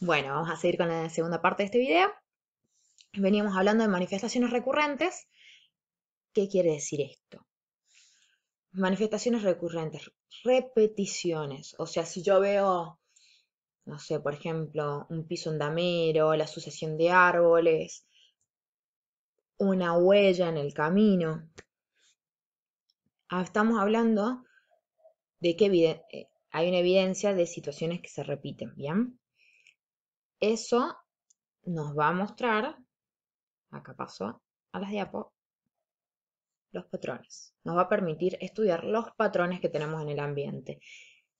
Bueno, vamos a seguir con la segunda parte de este video. Veníamos hablando de manifestaciones recurrentes. ¿Qué quiere decir esto? Manifestaciones recurrentes, repeticiones. O sea, si yo veo, no sé, por ejemplo, un piso en damero, la sucesión de árboles, una huella en el camino. Ah, estamos hablando de que eh, hay una evidencia de situaciones que se repiten, ¿bien? Eso nos va a mostrar, acá pasó a las diapos, los patrones. Nos va a permitir estudiar los patrones que tenemos en el ambiente.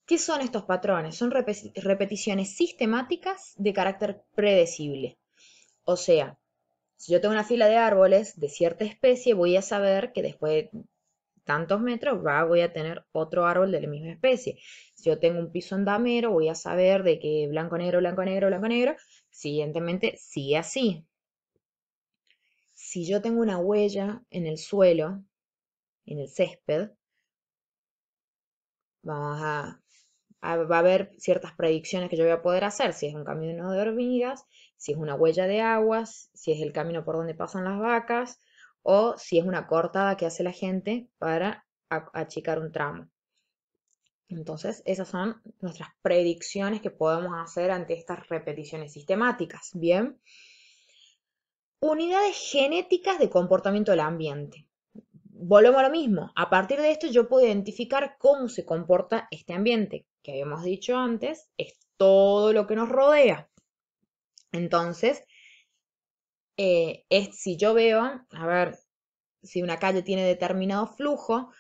¿Qué son estos patrones? Son repeticiones sistemáticas de carácter predecible. O sea, si yo tengo una fila de árboles de cierta especie, voy a saber que después de tantos metros va, voy a tener otro árbol de la misma especie. Si yo tengo un piso andamero, voy a saber de que blanco, negro, blanco, negro, blanco, negro. Siguientemente, sigue así. Si yo tengo una huella en el suelo, en el césped, va a haber ciertas predicciones que yo voy a poder hacer, si es un camino de hormigas, si es una huella de aguas, si es el camino por donde pasan las vacas, o si es una cortada que hace la gente para achicar un tramo. Entonces, esas son nuestras predicciones que podemos hacer ante estas repeticiones sistemáticas. Bien. Unidades genéticas de comportamiento del ambiente. Volvemos a lo mismo. A partir de esto yo puedo identificar cómo se comporta este ambiente, que habíamos dicho antes, es todo lo que nos rodea. Entonces, eh, si yo veo, a ver, si una calle tiene determinado flujo,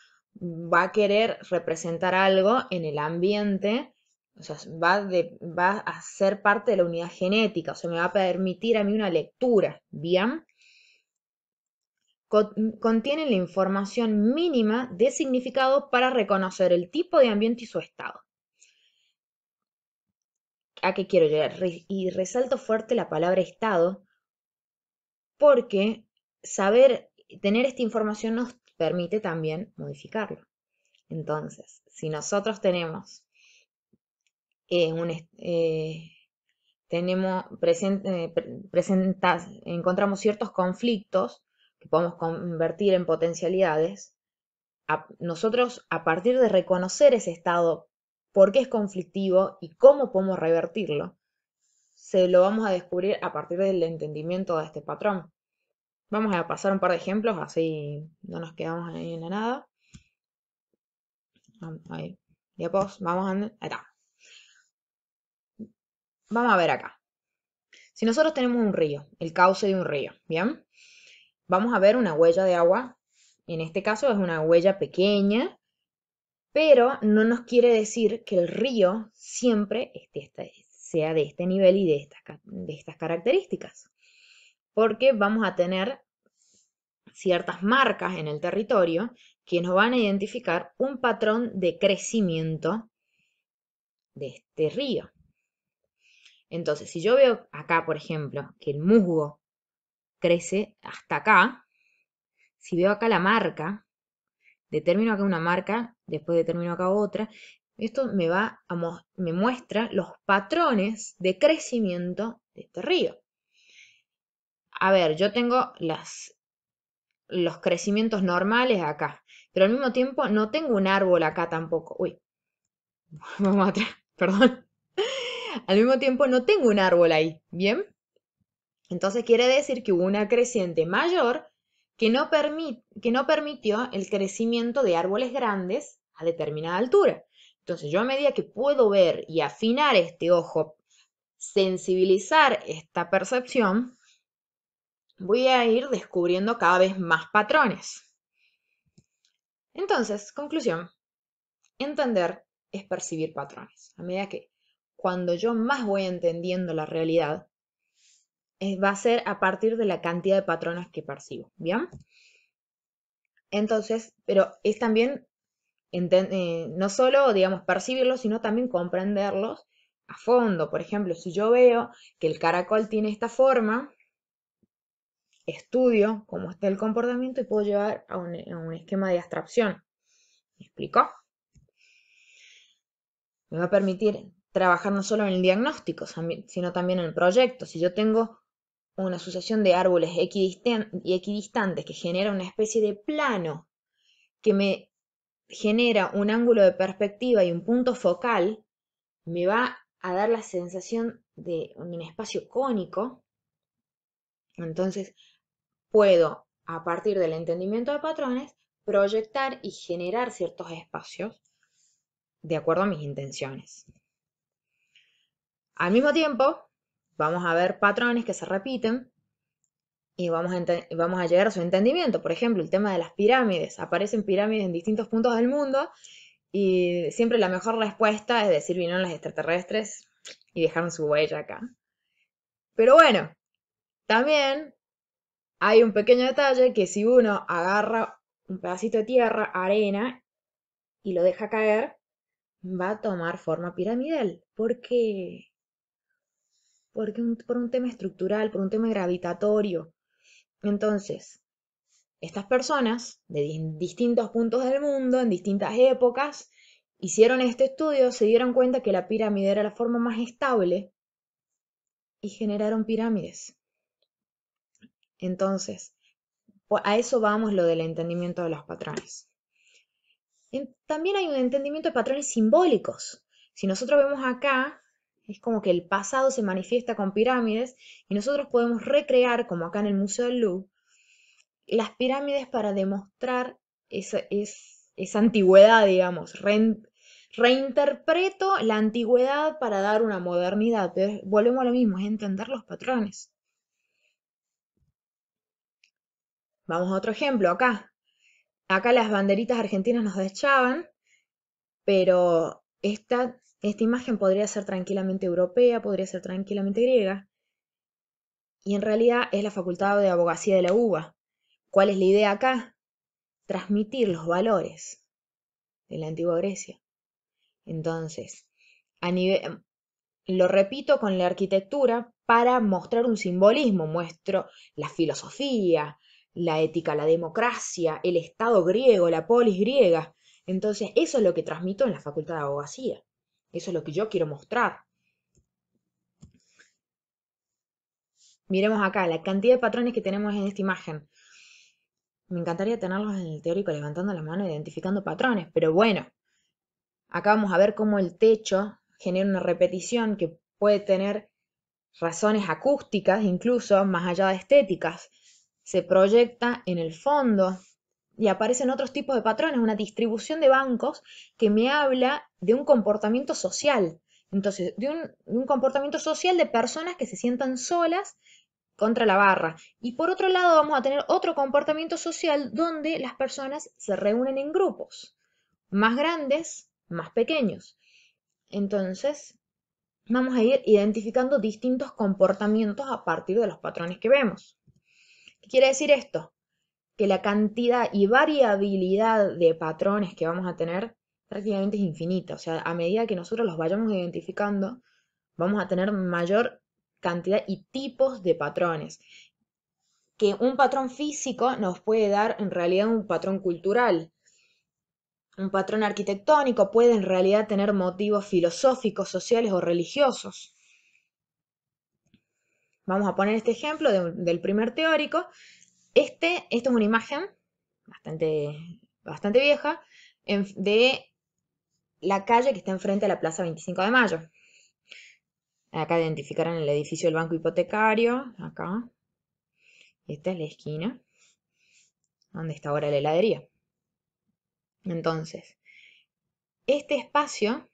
va a querer representar algo en el ambiente, o sea, va, va a ser parte de la unidad genética, o sea, me va a permitir a mí una lectura, ¿bien? Contiene la información mínima de significado para reconocer el tipo de ambiente y su estado. ¿A qué quiero llegar? Y resalto fuerte la palabra estado porque saber tener esta información nos permite también modificarlo. Entonces, si nosotros tenemos, eh, eh, tenemos eh, encontramos ciertos conflictos que podemos convertir en potencialidades, nosotros a partir de reconocer ese estado, por qué es conflictivo y cómo podemos revertirlo, se lo vamos a descubrir a partir del entendimiento de este patrón. Vamos a pasar un par de ejemplos, así no nos quedamos ahí en la nada. vamos a... Vamos a ver acá. Si nosotros tenemos un río, el cauce de un río, ¿bien? Vamos a ver una huella de agua. En este caso es una huella pequeña, pero no nos quiere decir que el río siempre este, sea de este nivel y de estas características porque vamos a tener ciertas marcas en el territorio que nos van a identificar un patrón de crecimiento de este río. Entonces, si yo veo acá, por ejemplo, que el musgo crece hasta acá, si veo acá la marca, determino acá una marca, después determino acá otra, esto me, va me muestra los patrones de crecimiento de este río a ver, yo tengo las, los crecimientos normales acá, pero al mismo tiempo no tengo un árbol acá tampoco. Uy, vamos atrás, perdón. Al mismo tiempo no tengo un árbol ahí, ¿bien? Entonces quiere decir que hubo una creciente mayor que no, que no permitió el crecimiento de árboles grandes a determinada altura. Entonces yo a medida que puedo ver y afinar este ojo, sensibilizar esta percepción, voy a ir descubriendo cada vez más patrones. Entonces, conclusión, entender es percibir patrones. A medida que cuando yo más voy entendiendo la realidad, eh, va a ser a partir de la cantidad de patrones que percibo, ¿bien? Entonces, pero es también eh, no solo, digamos, percibirlos, sino también comprenderlos a fondo. Por ejemplo, si yo veo que el caracol tiene esta forma, estudio cómo está el comportamiento y puedo llevar a un, esquema de abstracción. ¿Me explico? Me va a permitir trabajar no solo en el diagnóstico, sino también en el proyecto. Si yo tengo una sucesión de árboles equidistantes que genera una especie de plano que me genera un ángulo de perspectiva y un punto focal, me va a dar la sensación de un espacio cónico. Entonces, puedo, a partir del entendimiento de patrones, proyectar y generar ciertos espacios de acuerdo a mis intenciones. Al mismo tiempo, vamos a ver patrones que se repiten y vamos a, llegar a su entendimiento. Por ejemplo, el tema de las pirámides. Aparecen pirámides en distintos puntos del mundo y siempre la mejor respuesta es decir, vinieron las extraterrestres y dejaron su huella acá. Pero bueno, también hay un pequeño detalle que si uno agarra un pedacito de tierra, arena, y lo deja caer, va a tomar forma piramidal. ¿Por qué? Porque por un tema estructural, por un tema gravitatorio. Entonces, estas personas de distintos puntos del mundo, en distintas épocas, hicieron este estudio, se dieron cuenta que la pirámide era la forma más estable y generaron pirámides. Entonces, pues, a eso vamos lo del entendimiento de los patrones. También hay un entendimiento de patrones simbólicos. Si nosotros vemos acá, es como que el pasado se manifiesta con pirámides y nosotros podemos recrear, como acá en el Museo del Louvre, las pirámides para demostrar esa, antigüedad, digamos. reinterpreto la antigüedad para dar una modernidad. Pero volvemos a lo mismo, es entender los patrones. Vamos a otro ejemplo, acá. Acá las banderitas argentinas nos deschaban, pero esta, imagen podría ser tranquilamente europea, podría ser tranquilamente griega. Y en realidad es la Facultad de Abogacía de la UBA. ¿Cuál es la idea acá? Transmitir los valores de la antigua Grecia. Entonces, lo repito con la arquitectura para mostrar un simbolismo, muestro la filosofía, la ética, la democracia, el Estado griego, la polis griega. Entonces, eso es lo que transmito en la Facultad de Abogacía. Eso es lo que yo quiero mostrar. Miremos acá la cantidad de patrones que tenemos en esta imagen. Me encantaría tenerlos en el teórico levantando la mano identificando patrones, pero bueno, acá vamos a ver cómo el techo genera una repetición que puede tener razones acústicas, incluso más allá de estéticas se proyecta en el fondo y aparecen otros tipos de patrones, una distribución de bancos que me habla de un comportamiento social. Entonces, de un, comportamiento social de personas que se sientan solas contra la barra. Y por otro lado vamos a tener otro comportamiento social donde las personas se reúnen en grupos, más grandes, más pequeños. Entonces, vamos a ir identificando distintos comportamientos a partir de los patrones que vemos. Quiere decir esto, que la cantidad y variabilidad de patrones que vamos a tener prácticamente es infinita. O sea, a medida que nosotros los vayamos identificando, vamos a tener mayor cantidad y tipos de patrones. Que un patrón físico nos puede dar en realidad un patrón cultural. Un patrón arquitectónico puede en realidad tener motivos filosóficos, sociales o religiosos. Vamos a poner este ejemplo del primer teórico. Este, esta es una imagen bastante, bastante vieja de la calle que está enfrente a la Plaza 25 de Mayo. Acá identificaron el edificio del Banco Hipotecario, acá. Esta es la esquina, donde está ahora la heladería. Entonces, este espacio,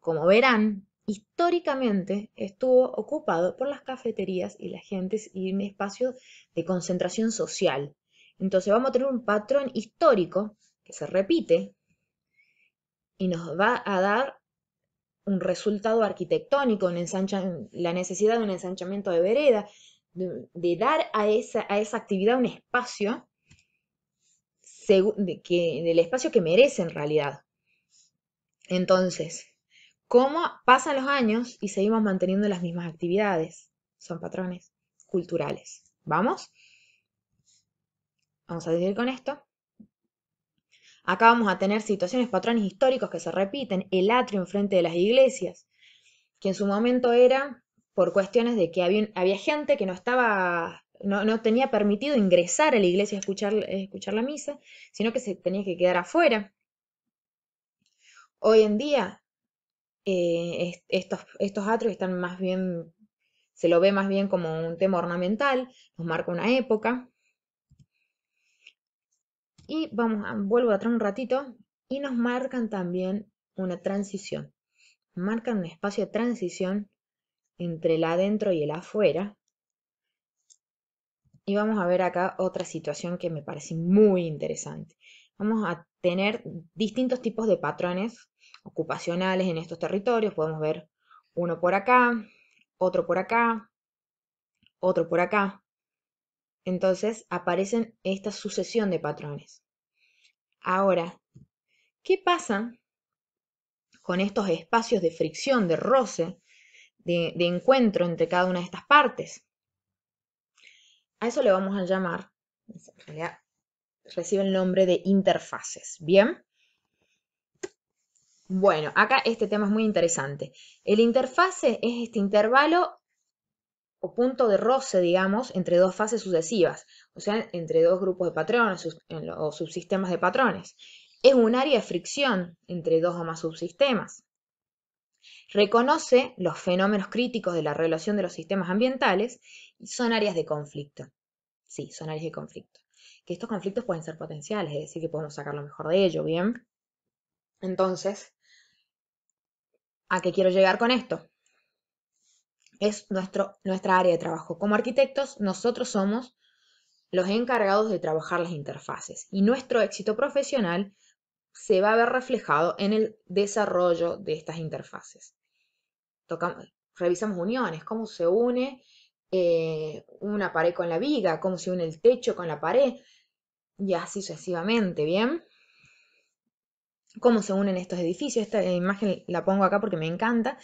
como verán, históricamente estuvo ocupado por las cafeterías y la gente y un espacio de concentración social. Entonces vamos a tener un patrón histórico que se repite y nos va a dar un resultado arquitectónico, la necesidad de un ensanchamiento de vereda, de, dar a esa, actividad un espacio que, del espacio que merece en realidad. Entonces, cómo pasan los años y seguimos manteniendo las mismas actividades. Son patrones culturales. ¿Vamos? Vamos a seguir con esto. Acá vamos a tener situaciones, patrones históricos que se repiten, el atrio enfrente de las iglesias, que en su momento era por cuestiones de que había, gente que no estaba, no, tenía permitido ingresar a la iglesia a escuchar, a escuchar la misa, sino que se tenía que quedar afuera. Hoy en día eh, estos, estos atrios están más bien, se lo ve más bien como un tema ornamental, nos marca una época. Y vamos, a, vuelvo atrás un ratito, y nos marcan también una transición. Marcan un espacio de transición entre el adentro y el afuera. Y vamos a ver acá otra situación que me parece muy interesante. Vamos a tener distintos tipos de patrones ocupacionales en estos territorios. Podemos ver uno por acá, otro por acá, otro por acá. Entonces aparecen esta sucesión de patrones. Ahora, ¿qué pasa con estos espacios de fricción, de roce, de, encuentro entre cada una de estas partes? A eso le vamos a llamar, en realidad recibe el nombre de interfaces, ¿bien? Bueno, acá este tema es muy interesante. El interfase es este intervalo o punto de roce, digamos, entre dos fases sucesivas, o sea, entre dos grupos de patrones o subsistemas de patrones. Es un área de fricción entre dos o más subsistemas. Reconoce los fenómenos críticos de la relación de los sistemas ambientales y son áreas de conflicto. Sí, son áreas de conflicto. Que estos conflictos pueden ser potenciales, es decir, que podemos sacar lo mejor de ello, ¿bien? Entonces, ¿a qué quiero llegar con esto? Es nuestra área de trabajo. Como arquitectos, nosotros somos los encargados de trabajar las interfaces y nuestro éxito profesional se va a ver reflejado en el desarrollo de estas interfaces. revisamos uniones, cómo se une eh, una pared con la viga, cómo se une el techo con la pared, y así sucesivamente, ¿bien? cómo se unen estos edificios. Esta imagen la pongo acá porque me encanta.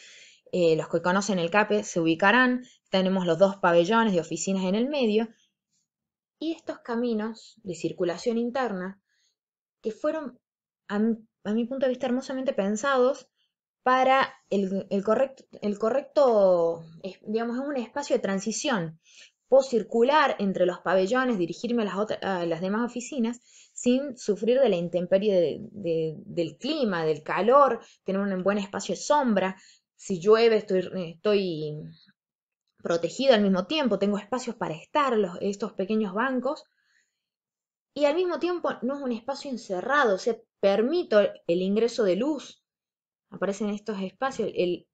Eh, los que conocen el CAPE se ubicarán. Tenemos los dos pabellones de oficinas en el medio. Y estos caminos de circulación interna que fueron, a mi, punto de vista, hermosamente pensados para el, correcto, el correcto, digamos, es un espacio de transición Puedo circular entre los pabellones, dirigirme a las, las demás oficinas sin sufrir de la intemperie del clima, del calor, tener un buen espacio de sombra. Si llueve, estoy, protegido al mismo tiempo, tengo espacios para estar, estos pequeños bancos. Y al mismo tiempo no es un espacio encerrado, o sea, permito el ingreso de luz. Aparecen estos espacios, el,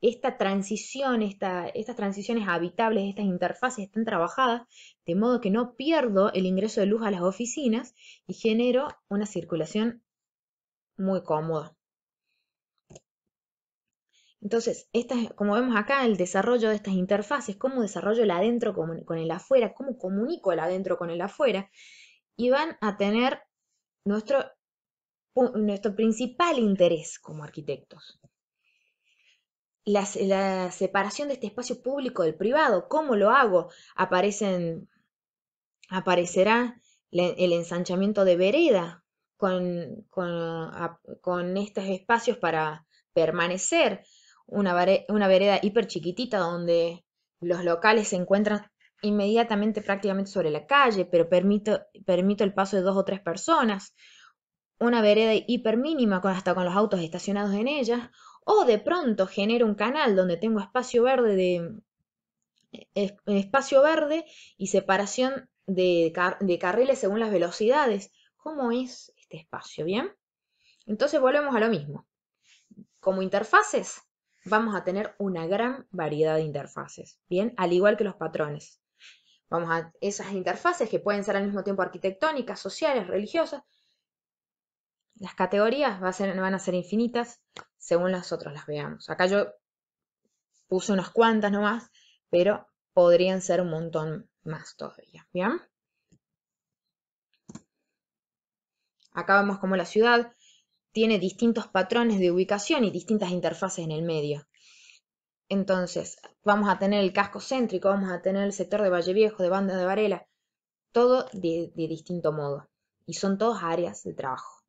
esta transición, estas transiciones habitables, estas interfaces están trabajadas de modo que no pierdo el ingreso de luz a las oficinas y genero una circulación muy cómoda. Entonces, como vemos acá, el desarrollo de estas interfaces, cómo desarrollo el adentro con, el afuera, cómo comunico el adentro con el afuera, y van a tener nuestro, nuestro principal interés como arquitectos la, separación de este espacio público del privado. ¿Cómo lo hago? Aparecen, aparecerá el ensanchamiento de vereda con, con, con estos espacios para permanecer. Una, una vereda hiper chiquitita donde los locales se encuentran inmediatamente prácticamente sobre la calle, pero permito, el paso de dos o tres personas, una vereda hiper mínima con, hasta con los autos estacionados en ella, o de pronto genero un canal donde tengo espacio verde de eh, espacio verde y separación de, carriles según las velocidades. ¿Cómo es este espacio? ¿Bien? Entonces volvemos a lo mismo. Como interfaces, vamos a tener una gran variedad de interfaces, ¿bien? Al igual que los patrones. Vamos a esas interfaces que pueden ser al mismo tiempo arquitectónicas, sociales, religiosas. Las categorías van a ser infinitas según otras las veamos. Acá yo puse unas cuantas nomás, pero podrían ser un montón más todavía, ¿bien? Acá vemos cómo la ciudad tiene distintos patrones de ubicación y distintas interfaces en el medio. Entonces, vamos a tener el casco céntrico, vamos a tener el sector de Valle Viejo, de Banda de Varela, todo de, de distinto modo. Y son todas áreas de trabajo.